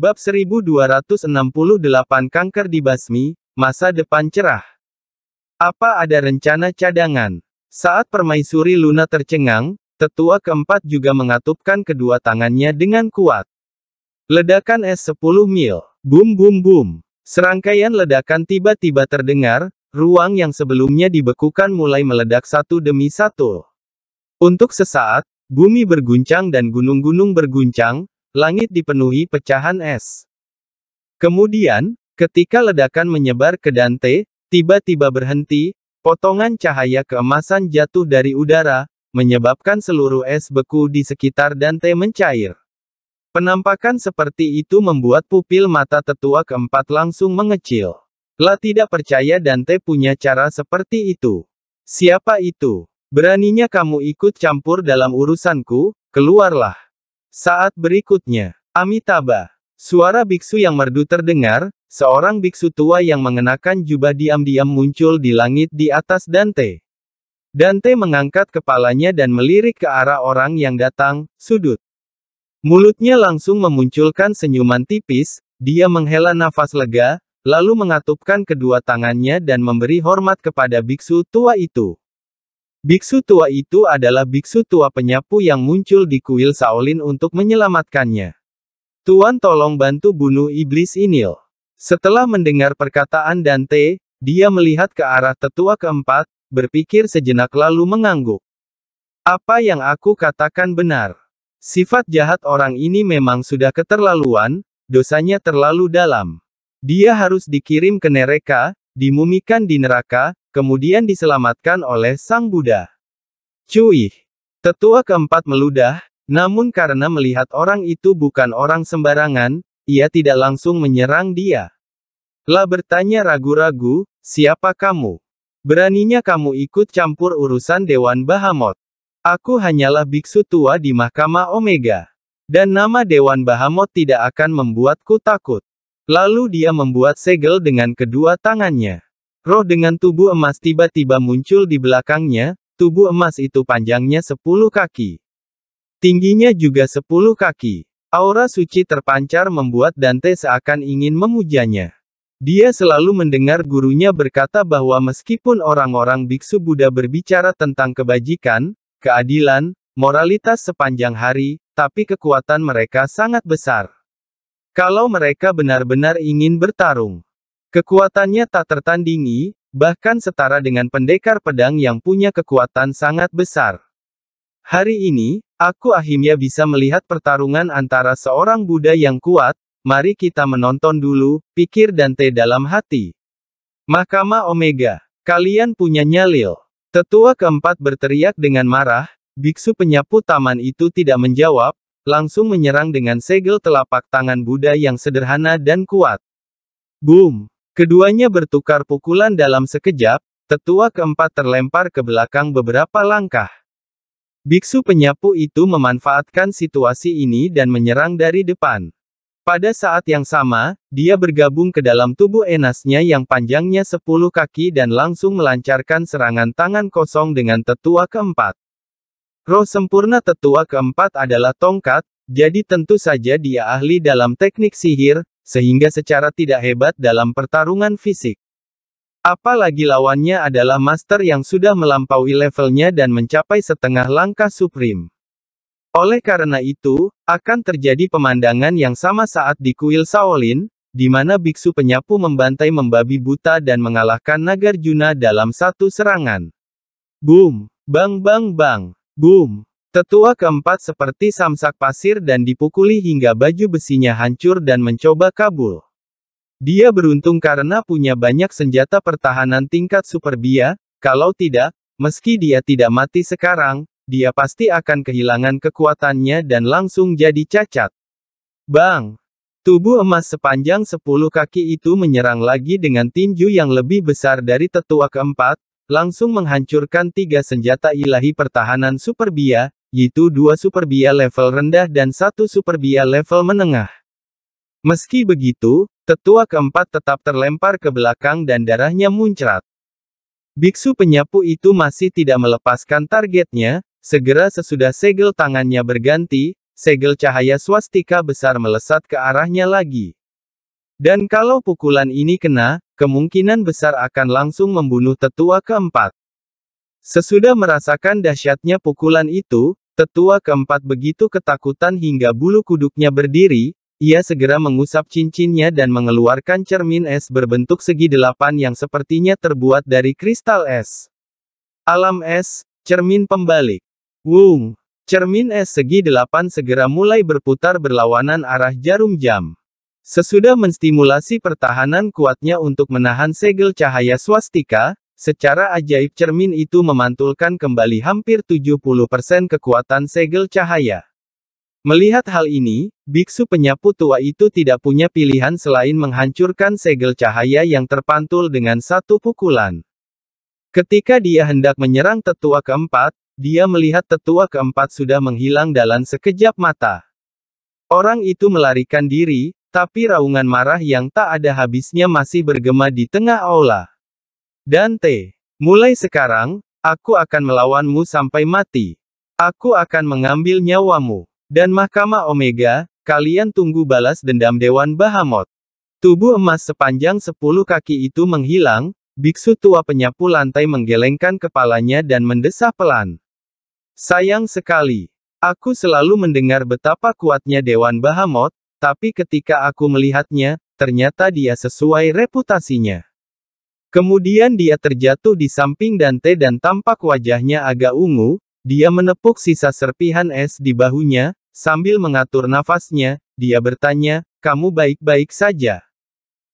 Bab 1268 Kanker Dibasmi, Masa Depan Cerah. Apa ada rencana cadangan? Saat permaisuri Luna tercengang, tetua keempat juga mengatupkan kedua tangannya dengan kuat. Ledakan es 10 mil. Boom, boom, boom. Serangkaian ledakan tiba-tiba terdengar, ruang yang sebelumnya dibekukan mulai meledak satu demi satu. Untuk sesaat, bumi berguncang dan gunung-gunung berguncang, Langit dipenuhi pecahan es. Kemudian, ketika ledakan menyebar ke Dante, tiba-tiba berhenti, potongan cahaya keemasan jatuh dari udara, menyebabkan seluruh es beku di sekitar Dante mencair. Penampakan seperti itu membuat pupil mata tetua keempat langsung mengecil. Lah tidak percaya Dante punya cara seperti itu. Siapa itu? Beraninya kamu ikut campur dalam urusanku, keluarlah. Saat berikutnya, Amitabha. Suara biksu yang merdu terdengar, seorang biksu tua yang mengenakan jubah diam-diam muncul di langit di atas Dante. Dante mengangkat kepalanya dan melirik ke arah orang yang datang, sudut. Mulutnya langsung memunculkan senyuman tipis, dia menghela nafas lega, lalu mengatupkan kedua tangannya dan memberi hormat kepada biksu tua itu. Biksu tua itu adalah biksu tua penyapu yang muncul di kuil Shaolin untuk menyelamatkannya. Tuan tolong bantu bunuh iblis Inil. Setelah mendengar perkataan Dante, dia melihat ke arah tetua keempat, berpikir sejenak lalu mengangguk. Apa yang aku katakan benar. Sifat jahat orang ini memang sudah keterlaluan, dosanya terlalu dalam. Dia harus dikirim ke neraka, dimumikan di neraka, kemudian diselamatkan oleh Sang Buddha. Cui, Tetua keempat meludah, namun karena melihat orang itu bukan orang sembarangan, ia tidak langsung menyerang dia. Lah bertanya ragu-ragu, siapa kamu? Beraninya kamu ikut campur urusan Dewan Bahamot. Aku hanyalah biksu tua di Mahkamah Omega. Dan nama Dewan Bahamot tidak akan membuatku takut. Lalu dia membuat segel dengan kedua tangannya. Roh dengan tubuh emas tiba-tiba muncul di belakangnya, tubuh emas itu panjangnya 10 kaki. Tingginya juga 10 kaki. Aura suci terpancar membuat Dante seakan ingin memujanya. Dia selalu mendengar gurunya berkata bahwa meskipun orang-orang biksu Buddha berbicara tentang kebajikan, keadilan, moralitas sepanjang hari, tapi kekuatan mereka sangat besar. Kalau mereka benar-benar ingin bertarung, kekuatannya tak tertandingi, bahkan setara dengan pendekar pedang yang punya kekuatan sangat besar. Hari ini, aku akhirnya bisa melihat pertarungan antara seorang Buddha yang kuat, mari kita menonton dulu, pikir Dante dalam hati. Mahkamah Omega, kalian punya nyalil. Tetua keempat berteriak dengan marah, biksu penyapu taman itu tidak menjawab, Langsung menyerang dengan segel telapak tangan Buddha yang sederhana dan kuat. Boom! Keduanya bertukar pukulan dalam sekejap, tetua keempat terlempar ke belakang beberapa langkah. Biksu penyapu itu memanfaatkan situasi ini dan menyerang dari depan. Pada saat yang sama, dia bergabung ke dalam tubuh enasnya yang panjangnya 10 kaki dan langsung melancarkan serangan tangan kosong dengan tetua keempat. Roh sempurna tetua keempat adalah tongkat, jadi tentu saja dia ahli dalam teknik sihir, sehingga secara tidak hebat dalam pertarungan fisik. Apalagi lawannya adalah master yang sudah melampaui levelnya dan mencapai setengah langkah supreme. Oleh karena itu, akan terjadi pemandangan yang sama saat di kuil Shaolin, di mana biksu penyapu membantai membabi buta dan mengalahkan Nagarjuna dalam satu serangan. Boom! Bang bang bang! Boom! Tetua keempat seperti samsak pasir dan dipukuli hingga baju besinya hancur dan mencoba kabur. Dia beruntung karena punya banyak senjata pertahanan tingkat superbia. kalau tidak, meski dia tidak mati sekarang, dia pasti akan kehilangan kekuatannya dan langsung jadi cacat. Bang! Tubuh emas sepanjang 10 kaki itu menyerang lagi dengan tinju yang lebih besar dari tetua keempat, Langsung menghancurkan tiga senjata ilahi pertahanan Superbia, yaitu dua Superbia level rendah dan satu Superbia level menengah. Meski begitu, tetua keempat tetap terlempar ke belakang dan darahnya muncrat. Biksu penyapu itu masih tidak melepaskan targetnya, segera sesudah segel tangannya berganti, segel cahaya swastika besar melesat ke arahnya lagi. Dan kalau pukulan ini kena, kemungkinan besar akan langsung membunuh tetua keempat. Sesudah merasakan dahsyatnya pukulan itu, tetua keempat begitu ketakutan hingga bulu kuduknya berdiri, ia segera mengusap cincinnya dan mengeluarkan cermin es berbentuk segi delapan yang sepertinya terbuat dari kristal es. Alam es, cermin pembalik. Wung, cermin es segi delapan segera mulai berputar berlawanan arah jarum jam. Sesudah menstimulasi pertahanan kuatnya untuk menahan segel cahaya swastika, secara ajaib cermin itu memantulkan kembali hampir 70% kekuatan segel cahaya. Melihat hal ini, biksu penyapu tua itu tidak punya pilihan selain menghancurkan segel cahaya yang terpantul dengan satu pukulan. Ketika dia hendak menyerang tetua keempat, dia melihat tetua keempat sudah menghilang dalam sekejap mata. Orang itu melarikan diri, tapi raungan marah yang tak ada habisnya masih bergema di tengah aula. Dante, mulai sekarang, aku akan melawanmu sampai mati. Aku akan mengambil nyawamu. Dan Mahkamah Omega, kalian tunggu balas dendam Dewan Bahamot. Tubuh emas sepanjang sepuluh kaki itu menghilang, biksu tua penyapu lantai menggelengkan kepalanya dan mendesah pelan. Sayang sekali. Aku selalu mendengar betapa kuatnya Dewan Bahamot, tapi ketika aku melihatnya, ternyata dia sesuai reputasinya. Kemudian dia terjatuh di samping Dante dan tampak wajahnya agak ungu, dia menepuk sisa serpihan es di bahunya, sambil mengatur nafasnya, dia bertanya, kamu baik-baik saja.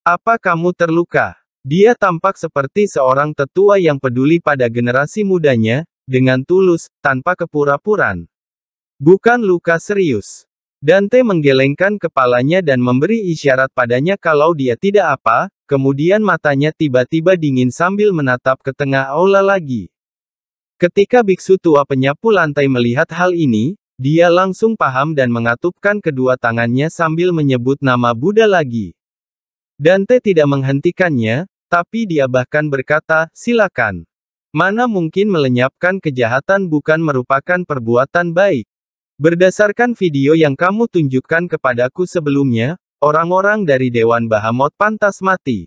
Apa kamu terluka? Dia tampak seperti seorang tetua yang peduli pada generasi mudanya, dengan tulus, tanpa kepura-puran. Bukan luka serius. Dante menggelengkan kepalanya dan memberi isyarat padanya kalau dia tidak apa, kemudian matanya tiba-tiba dingin sambil menatap ke tengah aula lagi. Ketika biksu tua penyapu lantai melihat hal ini, dia langsung paham dan mengatupkan kedua tangannya sambil menyebut nama Buddha lagi. Dante tidak menghentikannya, tapi dia bahkan berkata, silakan. Mana mungkin melenyapkan kejahatan bukan merupakan perbuatan baik. Berdasarkan video yang kamu tunjukkan kepadaku sebelumnya, orang-orang dari Dewan Bahamot pantas mati.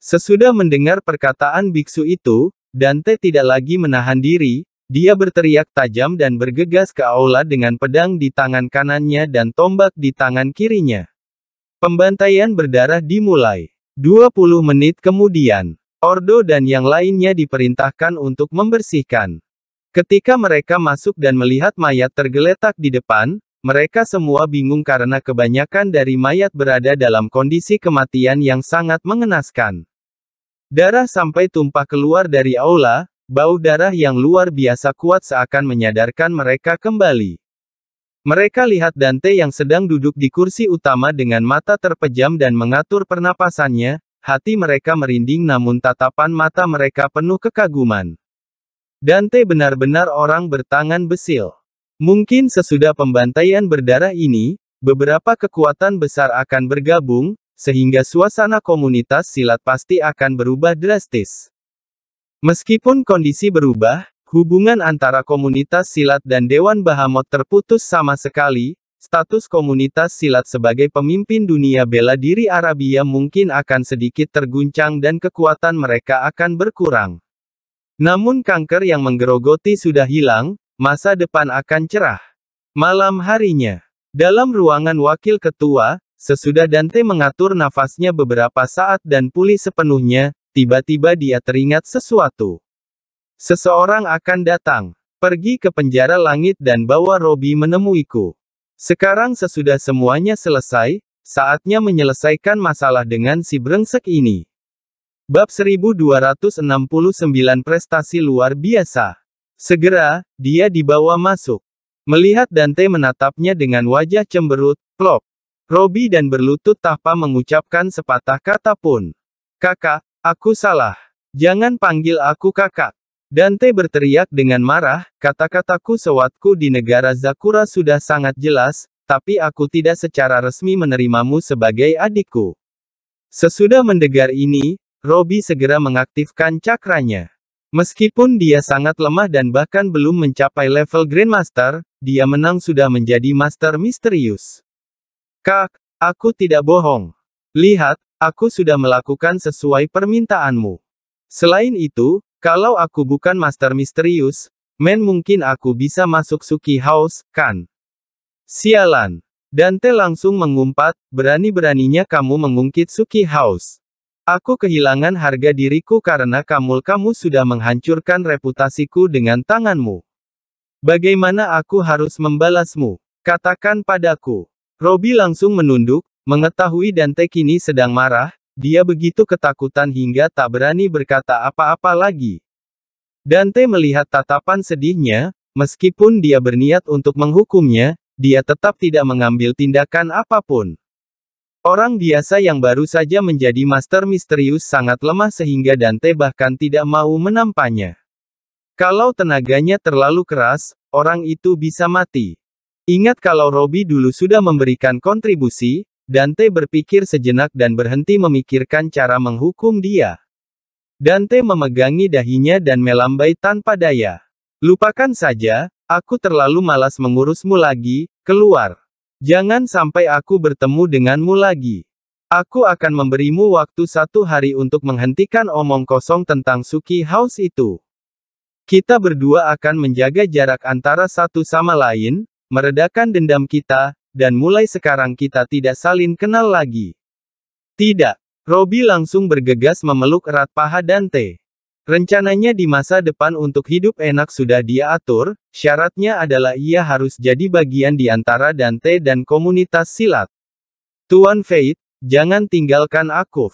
Sesudah mendengar perkataan biksu itu, Dante tidak lagi menahan diri, dia berteriak tajam dan bergegas ke aula dengan pedang di tangan kanannya dan tombak di tangan kirinya. Pembantaian berdarah dimulai. 20 menit kemudian, Ordo dan yang lainnya diperintahkan untuk membersihkan. Ketika mereka masuk dan melihat mayat tergeletak di depan, mereka semua bingung karena kebanyakan dari mayat berada dalam kondisi kematian yang sangat mengenaskan. Darah sampai tumpah keluar dari aula, bau darah yang luar biasa kuat seakan menyadarkan mereka kembali. Mereka lihat Dante yang sedang duduk di kursi utama dengan mata terpejam dan mengatur pernapasannya, hati mereka merinding namun tatapan mata mereka penuh kekaguman. Dante benar-benar orang bertangan besil. Mungkin sesudah pembantaian berdarah ini, beberapa kekuatan besar akan bergabung, sehingga suasana komunitas silat pasti akan berubah drastis. Meskipun kondisi berubah, hubungan antara komunitas silat dan Dewan Bahamut terputus sama sekali, status komunitas silat sebagai pemimpin dunia bela diri Arabia mungkin akan sedikit terguncang dan kekuatan mereka akan berkurang. Namun kanker yang menggerogoti sudah hilang, masa depan akan cerah. Malam harinya, dalam ruangan wakil ketua, sesudah Dante mengatur nafasnya beberapa saat dan pulih sepenuhnya, tiba-tiba dia teringat sesuatu. Seseorang akan datang, pergi ke penjara langit dan bawa Robi menemuiku. Sekarang sesudah semuanya selesai, saatnya menyelesaikan masalah dengan si brengsek ini. Bab 1269 Prestasi Luar Biasa Segera, dia dibawa masuk. Melihat Dante menatapnya dengan wajah cemberut, plop. Robi dan berlutut tanpa mengucapkan sepatah kata pun. Kakak, aku salah. Jangan panggil aku kakak. Dante berteriak dengan marah, kata-kataku sewatku di negara Zakura sudah sangat jelas, tapi aku tidak secara resmi menerimamu sebagai adikku. Sesudah mendengar ini, Robby segera mengaktifkan cakranya. Meskipun dia sangat lemah dan bahkan belum mencapai level Grandmaster, dia menang sudah menjadi Master Misterius. Kak, aku tidak bohong. Lihat, aku sudah melakukan sesuai permintaanmu. Selain itu, kalau aku bukan Master Misterius, men mungkin aku bisa masuk Suki House, kan? Sialan. Dante langsung mengumpat, berani-beraninya kamu mengungkit Suki House. Aku kehilangan harga diriku karena kamu kamu sudah menghancurkan reputasiku dengan tanganmu. Bagaimana aku harus membalasmu? Katakan padaku. Robi langsung menunduk, mengetahui Dante kini sedang marah, dia begitu ketakutan hingga tak berani berkata apa-apa lagi. Dante melihat tatapan sedihnya, meskipun dia berniat untuk menghukumnya, dia tetap tidak mengambil tindakan apapun. Orang biasa yang baru saja menjadi master misterius sangat lemah sehingga Dante bahkan tidak mau menampanya. Kalau tenaganya terlalu keras, orang itu bisa mati. Ingat kalau Robby dulu sudah memberikan kontribusi, Dante berpikir sejenak dan berhenti memikirkan cara menghukum dia. Dante memegangi dahinya dan melambai tanpa daya. Lupakan saja, aku terlalu malas mengurusmu lagi, keluar. Jangan sampai aku bertemu denganmu lagi. Aku akan memberimu waktu satu hari untuk menghentikan omong kosong tentang Suki House itu. Kita berdua akan menjaga jarak antara satu sama lain, meredakan dendam kita, dan mulai sekarang kita tidak saling kenal lagi. Tidak. Robi langsung bergegas memeluk erat paha Dante. Rencananya di masa depan untuk hidup enak sudah dia atur, syaratnya adalah ia harus jadi bagian di antara Dante dan komunitas silat. Tuan Faith, jangan tinggalkan aku.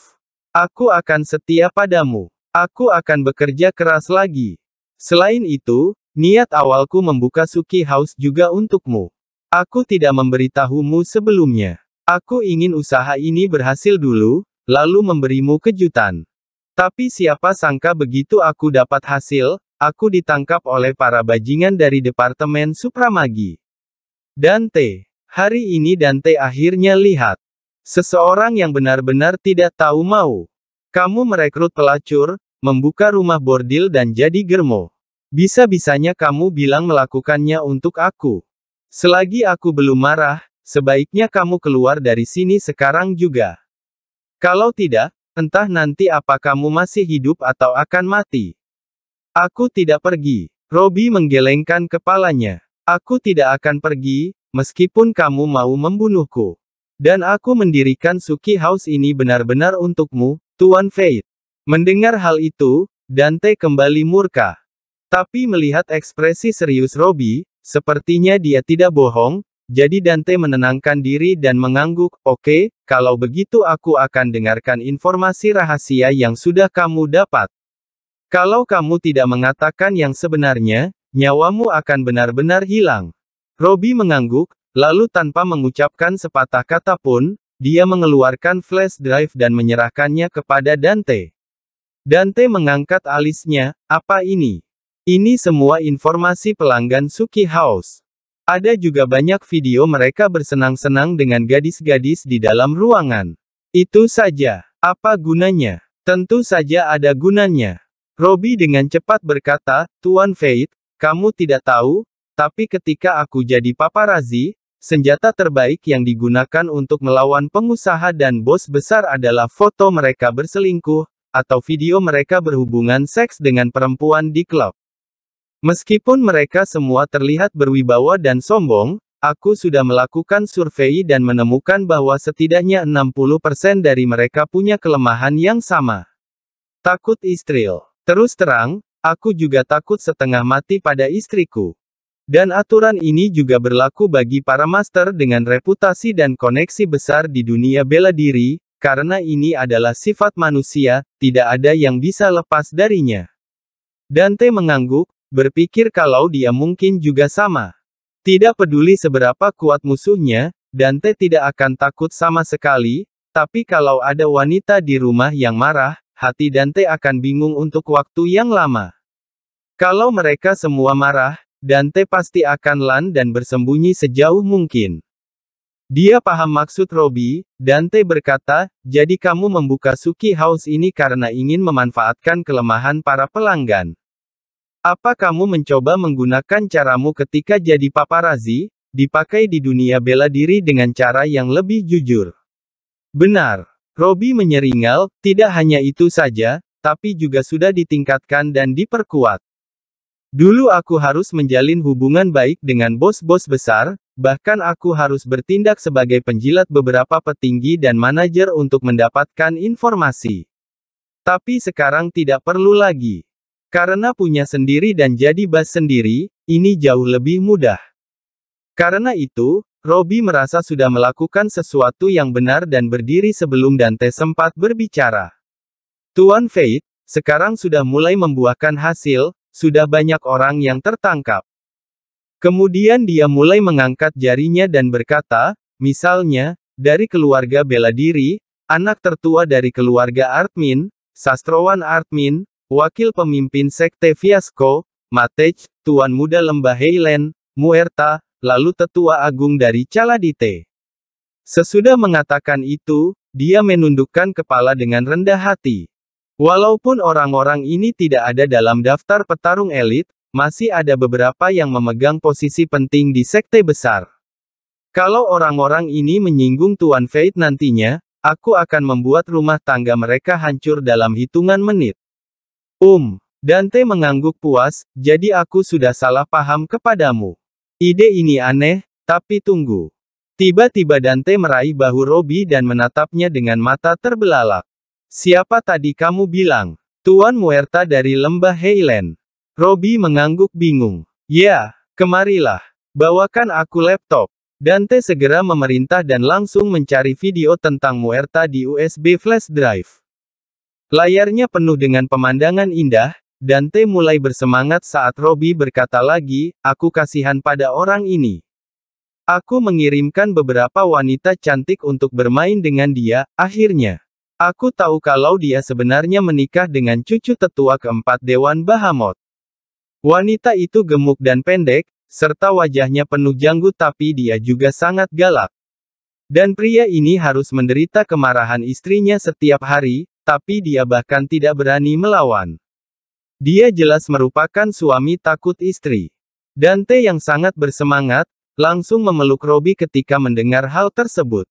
Aku akan setia padamu. Aku akan bekerja keras lagi. Selain itu, niat awalku membuka Suki House juga untukmu. Aku tidak memberitahumu sebelumnya. Aku ingin usaha ini berhasil dulu, lalu memberimu kejutan. Tapi siapa sangka begitu aku dapat hasil, aku ditangkap oleh para bajingan dari Departemen Supramagi. Dante. Hari ini Dante akhirnya lihat. Seseorang yang benar-benar tidak tahu mau. Kamu merekrut pelacur, membuka rumah bordil dan jadi germo. Bisa-bisanya kamu bilang melakukannya untuk aku. Selagi aku belum marah, sebaiknya kamu keluar dari sini sekarang juga. Kalau tidak, Entah nanti apa kamu masih hidup atau akan mati. Aku tidak pergi. Robi menggelengkan kepalanya. Aku tidak akan pergi, meskipun kamu mau membunuhku. Dan aku mendirikan Suki House ini benar-benar untukmu, Tuan Faith. Mendengar hal itu, Dante kembali murka. Tapi melihat ekspresi serius Robi, sepertinya dia tidak bohong, jadi Dante menenangkan diri dan mengangguk, oke, okay, kalau begitu aku akan dengarkan informasi rahasia yang sudah kamu dapat. Kalau kamu tidak mengatakan yang sebenarnya, nyawamu akan benar-benar hilang. Robi mengangguk, lalu tanpa mengucapkan sepatah kata pun, dia mengeluarkan flash drive dan menyerahkannya kepada Dante. Dante mengangkat alisnya, apa ini? Ini semua informasi pelanggan Suki House. Ada juga banyak video mereka bersenang-senang dengan gadis-gadis di dalam ruangan. Itu saja. Apa gunanya? Tentu saja ada gunanya. Robby dengan cepat berkata, Tuan Faith, kamu tidak tahu, tapi ketika aku jadi paparazi, senjata terbaik yang digunakan untuk melawan pengusaha dan bos besar adalah foto mereka berselingkuh, atau video mereka berhubungan seks dengan perempuan di klub. Meskipun mereka semua terlihat berwibawa dan sombong, aku sudah melakukan survei dan menemukan bahwa setidaknya 60% dari mereka punya kelemahan yang sama. Takut istri. Terus terang, aku juga takut setengah mati pada istriku. Dan aturan ini juga berlaku bagi para master dengan reputasi dan koneksi besar di dunia bela diri, karena ini adalah sifat manusia, tidak ada yang bisa lepas darinya. Dante mengangguk, Berpikir kalau dia mungkin juga sama. Tidak peduli seberapa kuat musuhnya, Dante tidak akan takut sama sekali, tapi kalau ada wanita di rumah yang marah, hati Dante akan bingung untuk waktu yang lama. Kalau mereka semua marah, Dante pasti akan lan dan bersembunyi sejauh mungkin. Dia paham maksud Robby, Dante berkata, jadi kamu membuka Suki House ini karena ingin memanfaatkan kelemahan para pelanggan. Apa kamu mencoba menggunakan caramu ketika jadi paparazi, dipakai di dunia bela diri dengan cara yang lebih jujur? Benar. Robi menyeringal, tidak hanya itu saja, tapi juga sudah ditingkatkan dan diperkuat. Dulu aku harus menjalin hubungan baik dengan bos-bos besar, bahkan aku harus bertindak sebagai penjilat beberapa petinggi dan manajer untuk mendapatkan informasi. Tapi sekarang tidak perlu lagi. Karena punya sendiri dan jadi bas sendiri, ini jauh lebih mudah. Karena itu, Robby merasa sudah melakukan sesuatu yang benar dan berdiri sebelum Dante sempat berbicara. Tuan Faith, sekarang sudah mulai membuahkan hasil, sudah banyak orang yang tertangkap. Kemudian dia mulai mengangkat jarinya dan berkata, misalnya, dari keluarga bela diri, anak tertua dari keluarga Artmin, sastrawan Artmin, Wakil pemimpin Sekte Fiasco, Matej, Tuan Muda Lembah Heilen, Muerta, lalu Tetua Agung dari Caladite. Sesudah mengatakan itu, dia menundukkan kepala dengan rendah hati. Walaupun orang-orang ini tidak ada dalam daftar petarung elit, masih ada beberapa yang memegang posisi penting di sekte besar. Kalau orang-orang ini menyinggung Tuan Fate nantinya, aku akan membuat rumah tangga mereka hancur dalam hitungan menit. Um, Dante mengangguk puas, jadi aku sudah salah paham kepadamu. Ide ini aneh, tapi tunggu. Tiba-tiba Dante meraih bahu Robi dan menatapnya dengan mata terbelalak. Siapa tadi kamu bilang? Tuan Muerta dari lembah Heilen. Robi mengangguk bingung. Ya, kemarilah. Bawakan aku laptop. Dante segera memerintah dan langsung mencari video tentang Muerta di USB flash drive. Layarnya penuh dengan pemandangan indah, dan Dante mulai bersemangat saat Robby berkata lagi, aku kasihan pada orang ini. Aku mengirimkan beberapa wanita cantik untuk bermain dengan dia, akhirnya. Aku tahu kalau dia sebenarnya menikah dengan cucu tetua keempat Dewan Bahamut. Wanita itu gemuk dan pendek, serta wajahnya penuh janggut tapi dia juga sangat galak. Dan pria ini harus menderita kemarahan istrinya setiap hari, tapi dia bahkan tidak berani melawan. Dia jelas merupakan suami takut istri. Dante yang sangat bersemangat, langsung memeluk Robi ketika mendengar hal tersebut.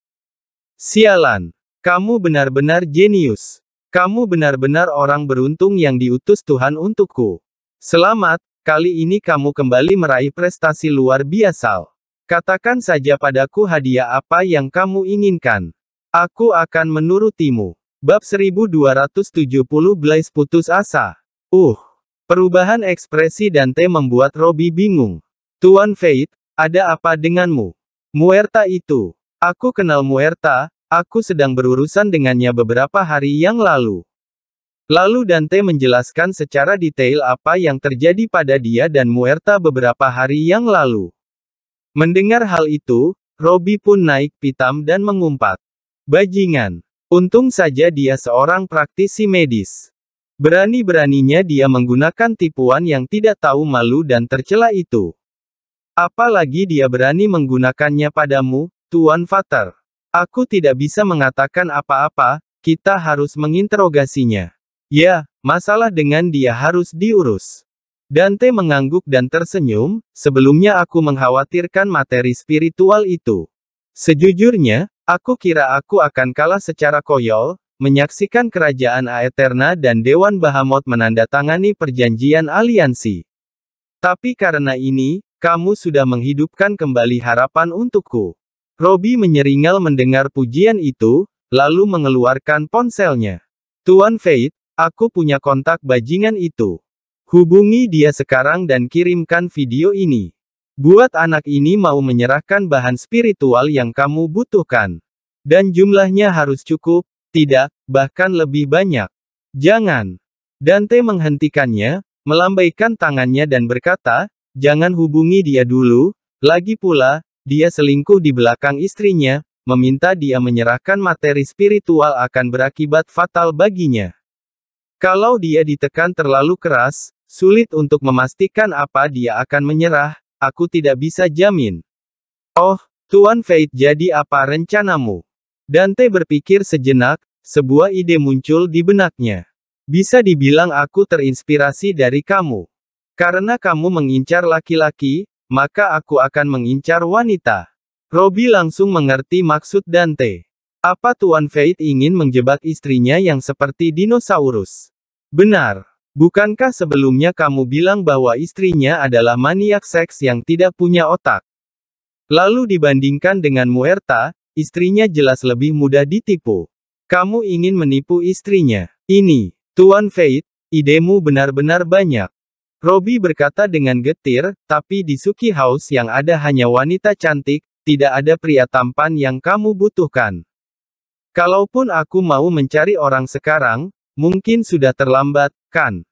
Sialan, kamu benar-benar jenius. Kamu benar-benar orang beruntung yang diutus Tuhan untukku. Selamat, kali ini kamu kembali meraih prestasi luar biasa. Katakan saja padaku hadiah apa yang kamu inginkan. Aku akan menurutimu. Bab 1270 Blaise putus asa. Uh, perubahan ekspresi Dante membuat Robi bingung. Tuan Faith, ada apa denganmu? Muerta itu. Aku kenal Muerta, aku sedang berurusan dengannya beberapa hari yang lalu. Lalu Dante menjelaskan secara detail apa yang terjadi pada dia dan Muerta beberapa hari yang lalu. Mendengar hal itu, Robi pun naik pitam dan mengumpat. Bajingan, Untung saja dia seorang praktisi medis. Berani-beraninya dia menggunakan tipuan yang tidak tahu malu dan tercela itu. Apalagi dia berani menggunakannya padamu, Tuan Fater. Aku tidak bisa mengatakan apa-apa, kita harus menginterogasinya. Ya, masalah dengan dia harus diurus. Dante mengangguk dan tersenyum, sebelumnya aku mengkhawatirkan materi spiritual itu. Sejujurnya, Aku kira aku akan kalah secara koyol, menyaksikan kerajaan Aeterna dan Dewan Bahamut menandatangani perjanjian aliansi. Tapi karena ini, kamu sudah menghidupkan kembali harapan untukku. Robi menyeringal mendengar pujian itu, lalu mengeluarkan ponselnya. Tuan Faith, aku punya kontak bajingan itu. Hubungi dia sekarang dan kirimkan video ini. Buat anak ini mau menyerahkan bahan spiritual yang kamu butuhkan. Dan jumlahnya harus cukup, tidak, bahkan lebih banyak. Jangan. Dante menghentikannya, melambaikan tangannya dan berkata, jangan hubungi dia dulu, lagi pula, dia selingkuh di belakang istrinya, meminta dia menyerahkan materi spiritual akan berakibat fatal baginya. Kalau dia ditekan terlalu keras, sulit untuk memastikan apa dia akan menyerah, aku tidak bisa jamin. Oh, Tuan Fate jadi apa rencanamu? Dante berpikir sejenak, sebuah ide muncul di benaknya. Bisa dibilang aku terinspirasi dari kamu. Karena kamu mengincar laki-laki, maka aku akan mengincar wanita. Robby langsung mengerti maksud Dante. Apa Tuan Fate ingin menjebak istrinya yang seperti dinosaurus? Benar. Bukankah sebelumnya kamu bilang bahwa istrinya adalah maniak seks yang tidak punya otak? Lalu dibandingkan dengan Muerta, istrinya jelas lebih mudah ditipu. Kamu ingin menipu istrinya. Ini, Tuan Faith, idemu benar-benar banyak. Robby berkata dengan getir, tapi di Suki House yang ada hanya wanita cantik, tidak ada pria tampan yang kamu butuhkan. Kalaupun aku mau mencari orang sekarang, Mungkin sudah terlambat, kan?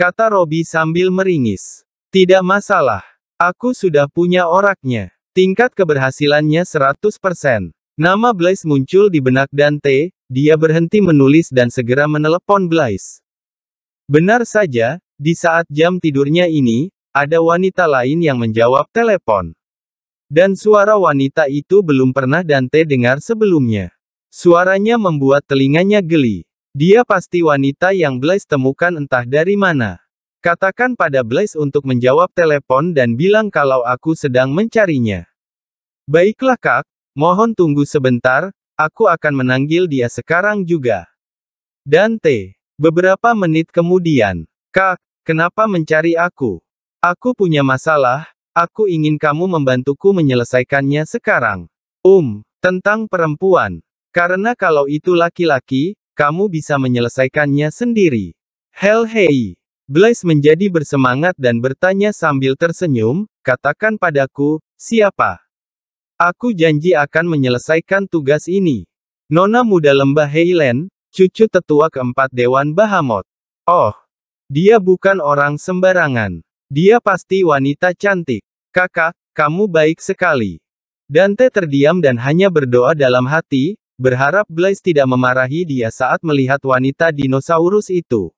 Kata Robi sambil meringis. Tidak masalah. Aku sudah punya oraknya. Tingkat keberhasilannya 100%. Nama Blaise muncul di benak Dante, dia berhenti menulis dan segera menelepon Blaise. Benar saja, di saat jam tidurnya ini, ada wanita lain yang menjawab telepon. Dan suara wanita itu belum pernah Dante dengar sebelumnya. Suaranya membuat telinganya geli. Dia pasti wanita yang Blaze temukan entah dari mana. Katakan pada Blaze untuk menjawab telepon dan bilang kalau aku sedang mencarinya. Baiklah kak, mohon tunggu sebentar, aku akan menanggil dia sekarang juga. Dante, beberapa menit kemudian, kak, kenapa mencari aku? Aku punya masalah, aku ingin kamu membantuku menyelesaikannya sekarang. Um, tentang perempuan. Karena kalau itu laki-laki, kamu bisa menyelesaikannya sendiri. Hell hey. Blaise menjadi bersemangat dan bertanya sambil tersenyum, katakan padaku, siapa? Aku janji akan menyelesaikan tugas ini. Nona muda lembah Heilen, cucu tetua keempat Dewan Bahamot. Oh, dia bukan orang sembarangan. Dia pasti wanita cantik. Kakak, kamu baik sekali. Dante terdiam dan hanya berdoa dalam hati, berharap Blaze tidak memarahi dia saat melihat wanita dinosaurus itu.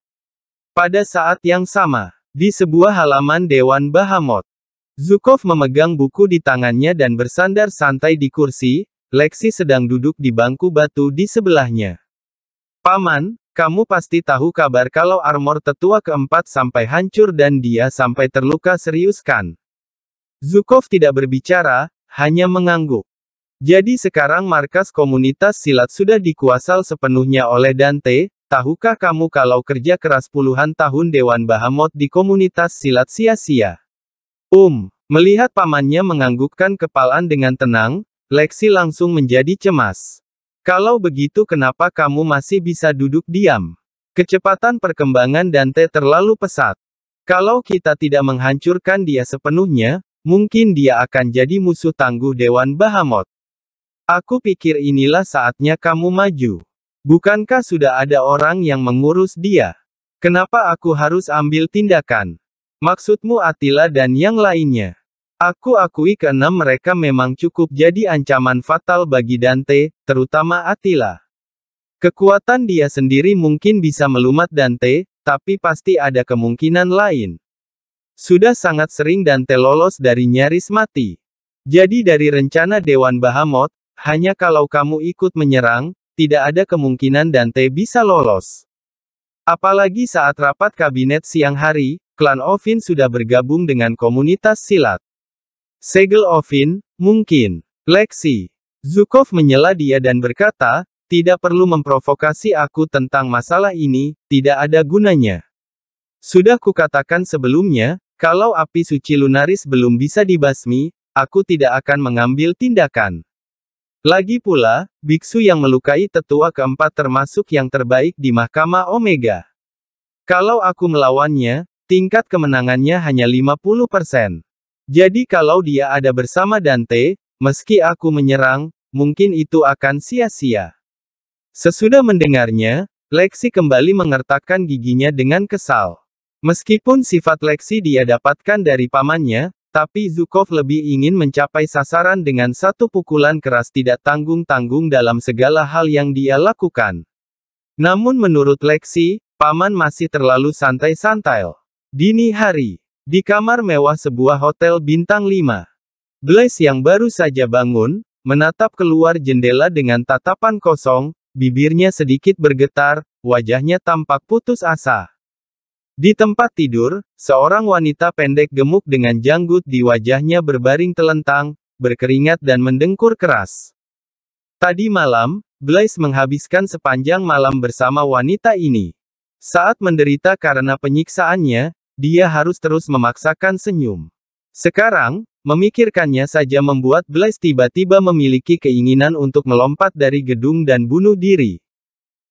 Pada saat yang sama, di sebuah halaman Dewan Bahamut, Zukov memegang buku di tangannya dan bersandar santai di kursi, Lexi sedang duduk di bangku batu di sebelahnya. Paman, kamu pasti tahu kabar kalau armor tetua keempat sampai hancur dan dia sampai terluka serius kan? Zukov tidak berbicara, hanya mengangguk. Jadi sekarang markas komunitas silat sudah dikuasal sepenuhnya oleh Dante, tahukah kamu kalau kerja keras puluhan tahun Dewan Bahamot di komunitas silat sia-sia? Um, melihat pamannya menganggukkan kepalaan dengan tenang, Lexi langsung menjadi cemas. Kalau begitu kenapa kamu masih bisa duduk diam? Kecepatan perkembangan Dante terlalu pesat. Kalau kita tidak menghancurkan dia sepenuhnya, mungkin dia akan jadi musuh tangguh Dewan Bahamot. Aku pikir inilah saatnya kamu maju. Bukankah sudah ada orang yang mengurus dia? Kenapa aku harus ambil tindakan? Maksudmu Attila dan yang lainnya? Aku akui karena mereka memang cukup jadi ancaman fatal bagi Dante, terutama Attila. Kekuatan dia sendiri mungkin bisa melumat Dante, tapi pasti ada kemungkinan lain. Sudah sangat sering Dante lolos dari nyaris mati. Jadi dari rencana Dewan Bahamut, hanya kalau kamu ikut menyerang, tidak ada kemungkinan Dante bisa lolos. Apalagi saat rapat kabinet siang hari, klan Ovin sudah bergabung dengan komunitas silat. Segel Ovin, mungkin. Lexi. Zukov menyela dia dan berkata, tidak perlu memprovokasi aku tentang masalah ini, tidak ada gunanya. Sudah kukatakan sebelumnya, kalau api suci lunaris belum bisa dibasmi, aku tidak akan mengambil tindakan. Lagi pula, biksu yang melukai tetua keempat termasuk yang terbaik di Mahkamah Omega. Kalau aku melawannya, tingkat kemenangannya hanya 50%. Jadi kalau dia ada bersama Dante, meski aku menyerang, mungkin itu akan sia-sia. Sesudah mendengarnya, Lexi kembali mengertakkan giginya dengan kesal. Meskipun sifat Lexi dia dapatkan dari pamannya, tapi Zukov lebih ingin mencapai sasaran dengan satu pukulan keras tidak tanggung-tanggung dalam segala hal yang dia lakukan. Namun menurut Lexi, Paman masih terlalu santai-santai. Dini hari, di kamar mewah sebuah hotel bintang 5. Blaise yang baru saja bangun, menatap keluar jendela dengan tatapan kosong, bibirnya sedikit bergetar, wajahnya tampak putus asa. Di tempat tidur, seorang wanita pendek gemuk dengan janggut di wajahnya berbaring telentang, berkeringat dan mendengkur keras. Tadi malam, Blaise menghabiskan sepanjang malam bersama wanita ini. Saat menderita karena penyiksaannya, dia harus terus memaksakan senyum. Sekarang, memikirkannya saja membuat Blaise tiba-tiba memiliki keinginan untuk melompat dari gedung dan bunuh diri.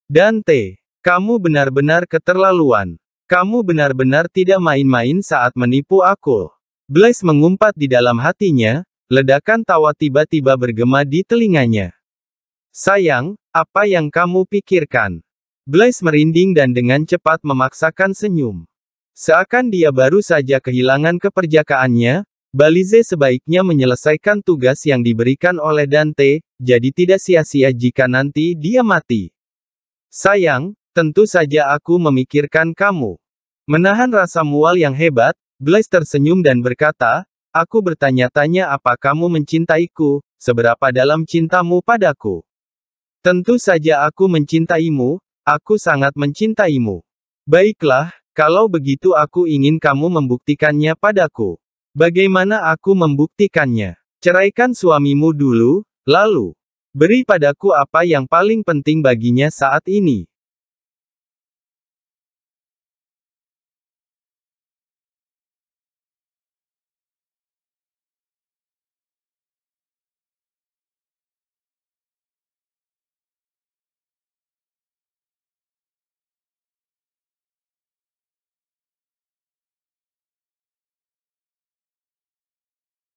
Dante, kamu benar-benar keterlaluan. Kamu benar-benar tidak main-main saat menipu aku. Blaze mengumpat di dalam hatinya, ledakan tawa tiba-tiba bergema di telinganya. Sayang, apa yang kamu pikirkan? Blaze merinding dan dengan cepat memaksakan senyum. Seakan dia baru saja kehilangan keperjakaannya, Balize sebaiknya menyelesaikan tugas yang diberikan oleh Dante, jadi tidak sia-sia jika nanti dia mati. Sayang, Tentu saja aku memikirkan kamu. Menahan rasa mual yang hebat, Blaise tersenyum dan berkata, Aku bertanya-tanya apa kamu mencintaiku, seberapa dalam cintamu padaku. Tentu saja aku mencintaimu, aku sangat mencintaimu. Baiklah, kalau begitu aku ingin kamu membuktikannya padaku. Bagaimana aku membuktikannya? Ceraikan suamimu dulu, lalu beri padaku apa yang paling penting baginya saat ini.